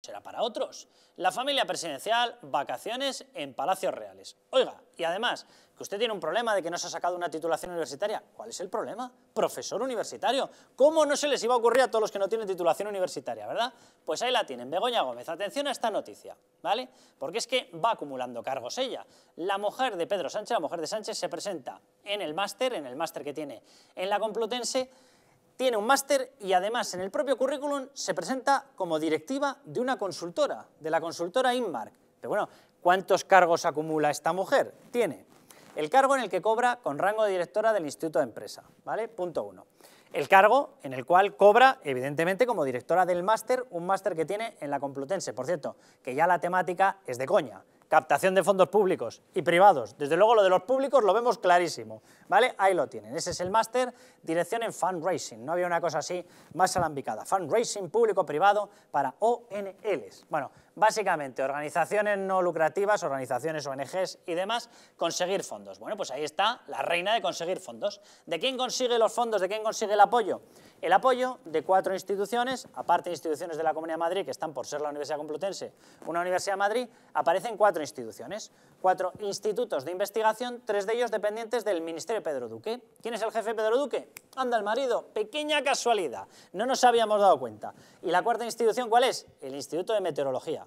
será para otros. La familia presidencial, vacaciones en Palacios Reales. Oiga, y además, que usted tiene un problema de que no se ha sacado una titulación universitaria. ¿Cuál es el problema? Profesor universitario. ¿Cómo no se les iba a ocurrir a todos los que no tienen titulación universitaria, verdad? Pues ahí la tienen, Begoña Gómez. Atención a esta noticia, ¿vale? Porque es que va acumulando cargos ella. La mujer de Pedro Sánchez, la mujer de Sánchez, se presenta en el máster, en el máster que tiene en la Complutense, tiene un máster y además en el propio currículum se presenta como directiva de una consultora, de la consultora Inmark. Pero bueno, ¿cuántos cargos acumula esta mujer? Tiene el cargo en el que cobra con rango de directora del Instituto de Empresa, ¿vale? Punto uno. El cargo en el cual cobra, evidentemente, como directora del máster, un máster que tiene en la Complutense. Por cierto, que ya la temática es de coña captación de fondos públicos y privados. Desde luego lo de los públicos lo vemos clarísimo, ¿vale? Ahí lo tienen. Ese es el máster, dirección en fundraising. No había una cosa así más alambicada. Fundraising público-privado para ONLs. Bueno, básicamente organizaciones no lucrativas, organizaciones ONGs y demás, conseguir fondos. Bueno, pues ahí está la reina de conseguir fondos. ¿De quién consigue los fondos? ¿De quién consigue el apoyo? el apoyo de cuatro instituciones, aparte de instituciones de la Comunidad de Madrid, que están por ser la Universidad Complutense, una Universidad de Madrid, aparecen cuatro instituciones, cuatro institutos de investigación, tres de ellos dependientes del Ministerio Pedro Duque. ¿Quién es el jefe Pedro Duque? Anda el marido, pequeña casualidad, no nos habíamos dado cuenta. ¿Y la cuarta institución cuál es? El Instituto de Meteorología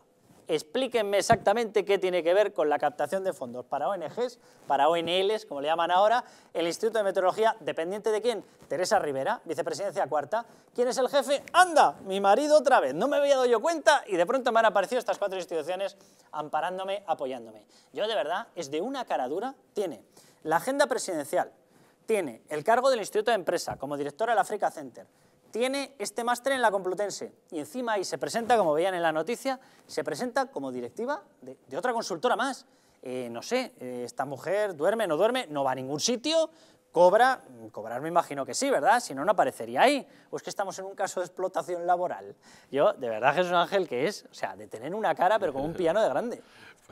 explíquenme exactamente qué tiene que ver con la captación de fondos para ONGs, para ONLs, como le llaman ahora, el Instituto de Meteorología, dependiente de quién, Teresa Rivera, vicepresidencia cuarta. ¿Quién es el jefe? ¡Anda! Mi marido otra vez, no me había dado yo cuenta y de pronto me han aparecido estas cuatro instituciones amparándome, apoyándome. Yo de verdad, es de una cara dura, tiene la agenda presidencial, tiene el cargo del Instituto de Empresa como directora del Africa Center, tiene este máster en la Complutense y encima ahí se presenta, como veían en la noticia, se presenta como directiva de, otra consultora más. Eh, no sé, eh, esta mujer duerme, no duerme, no va a ningún sitio, cobra, cobrar me imagino que sí, ¿verdad? Si no, no aparecería ahí. O es que estamos en un caso de explotación laboral. Yo, de verdad, Jesús Ángel, que es, o sea, de tener una cara, pero como un piano de grande.